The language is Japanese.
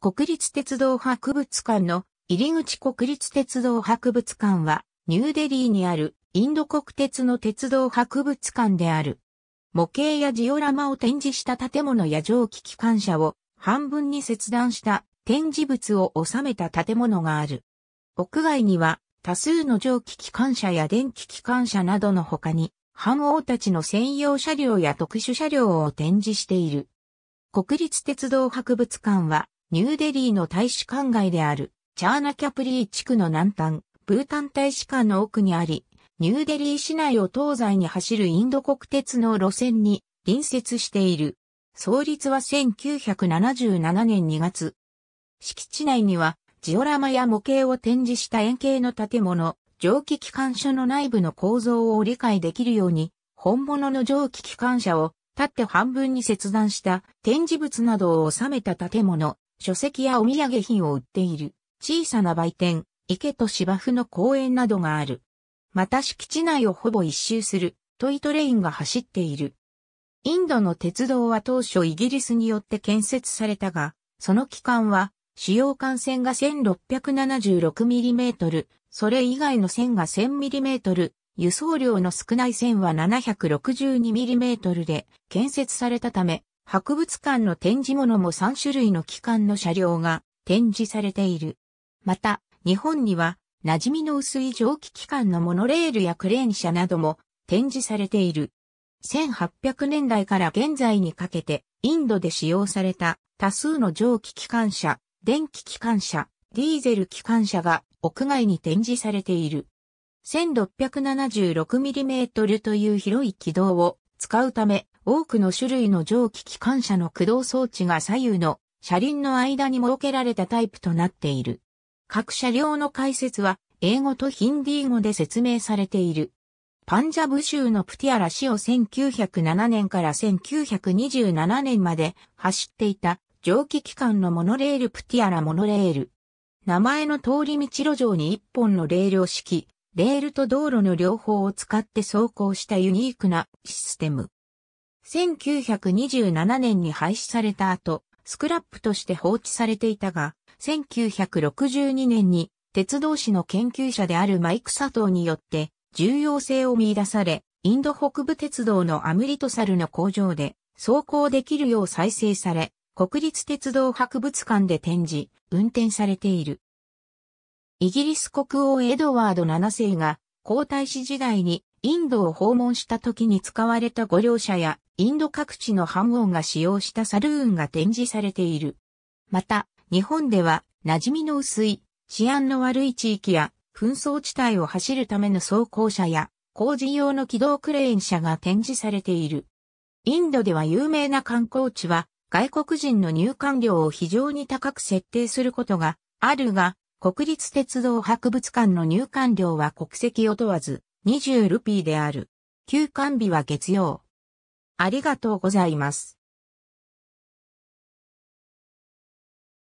国立鉄道博物館の入り口国立鉄道博物館はニューデリーにあるインド国鉄の鉄道博物館である。模型やジオラマを展示した建物や蒸気機関車を半分に切断した展示物を収めた建物がある。屋外には多数の蒸気機関車や電気機関車などの他に、藩王たちの専用車両や特殊車両を展示している。国立鉄道博物館はニューデリーの大使館外である、チャーナキャプリー地区の南端、ブータン大使館の奥にあり、ニューデリー市内を東西に走るインド国鉄の路線に隣接している。創立は1977年2月。敷地内にはジオラマや模型を展示した円形の建物、蒸気機関車の内部の構造を理解できるように、本物の蒸気機関車を立って半分に切断した展示物などを収めた建物、書籍やお土産品を売っている小さな売店、池と芝生の公園などがある。また敷地内をほぼ一周するトイトレインが走っている。インドの鉄道は当初イギリスによって建設されたが、その期間は主要幹線が 1676mm、それ以外の線が 1000mm、輸送量の少ない線は 762mm で建設されたため、博物館の展示物も3種類の機関の車両が展示されている。また、日本には馴染みの薄い蒸気機関のモノレールやクレーン車なども展示されている。1800年代から現在にかけてインドで使用された多数の蒸気機関車、電気機関車、ディーゼル機関車が屋外に展示されている。1676mm という広い軌道を使うため多くの種類の蒸気機関車の駆動装置が左右の車輪の間に設けられたタイプとなっている。各車両の解説は英語とヒンディー語で説明されている。パンジャブ州のプティアラ市を1907年から1927年まで走っていた蒸気機関のモノレールプティアラモノレール。名前の通り道路上に一本のレールを敷き、レールと道路の両方を使って走行したユニークなシステム。1927年に廃止された後、スクラップとして放置されていたが、1962年に鉄道史の研究者であるマイク佐藤によって重要性を見出され、インド北部鉄道のアムリトサルの工場で走行できるよう再生され、国立鉄道博物館で展示、運転されている。イギリス国王エドワード7世が皇太子時代にインドを訪問した時に使われた御両者やインド各地の半音が使用したサルーンが展示されている。また、日本では馴染みの薄い治安の悪い地域や紛争地帯を走るための走行車や工事用の機動クレーン車が展示されている。インドでは有名な観光地は外国人の入館料を非常に高く設定することがあるが、国立鉄道博物館の入館料は国籍を問わず20ルピーである。休館日は月曜。ありがとうございます。